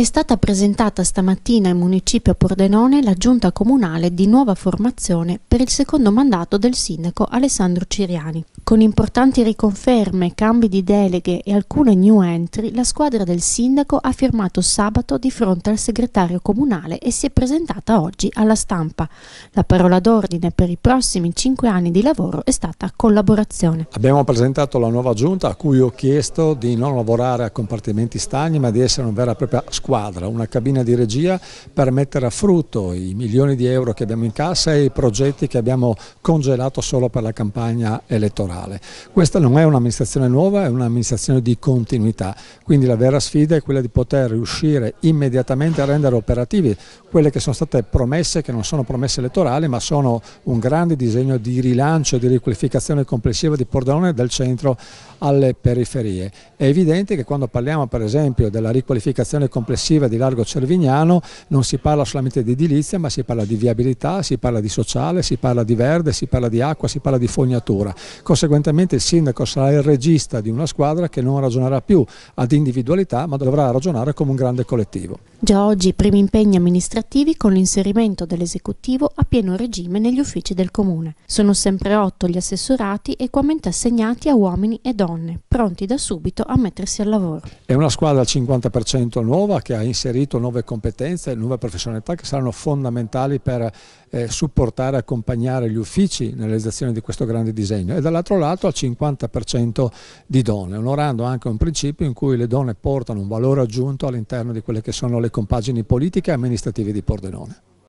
È stata presentata stamattina in municipio Pordenone la giunta comunale di nuova formazione per il secondo mandato del sindaco Alessandro Ciriani. Con importanti riconferme, cambi di deleghe e alcune new entry, la squadra del sindaco ha firmato sabato di fronte al segretario comunale e si è presentata oggi alla stampa. La parola d'ordine per i prossimi cinque anni di lavoro è stata collaborazione. Abbiamo presentato la nuova giunta a cui ho chiesto di non lavorare a compartimenti stagni ma di essere una vera e propria squadra squadra, una cabina di regia per mettere a frutto i milioni di euro che abbiamo in cassa e i progetti che abbiamo congelato solo per la campagna elettorale. Questa non è un'amministrazione nuova, è un'amministrazione di continuità, quindi la vera sfida è quella di poter riuscire immediatamente a rendere operativi quelle che sono state promesse, che non sono promesse elettorali, ma sono un grande disegno di rilancio e di riqualificazione complessiva di Pordenone dal centro alle periferie. È evidente che quando parliamo per esempio della riqualificazione complessiva complessiva di Largo Cervignano non si parla solamente di edilizia ma si parla di viabilità, si parla di sociale, si parla di verde, si parla di acqua, si parla di fognatura. Conseguentemente il sindaco sarà il regista di una squadra che non ragionerà più ad individualità ma dovrà ragionare come un grande collettivo. Già oggi i primi impegni amministrativi con l'inserimento dell'esecutivo a pieno regime negli uffici del comune. Sono sempre otto gli assessorati equamente assegnati a uomini e donne, pronti da subito a mettersi al lavoro. È una squadra al 50% nuova che ha inserito nuove competenze, nuove professionalità che saranno fondamentali per eh, supportare e accompagnare gli uffici nella realizzazione di questo grande disegno e dall'altro lato al 50% di donne, onorando anche un principio in cui le donne portano un valore aggiunto all'interno di quelle che sono le compagini politiche e amministrative di Pordenone.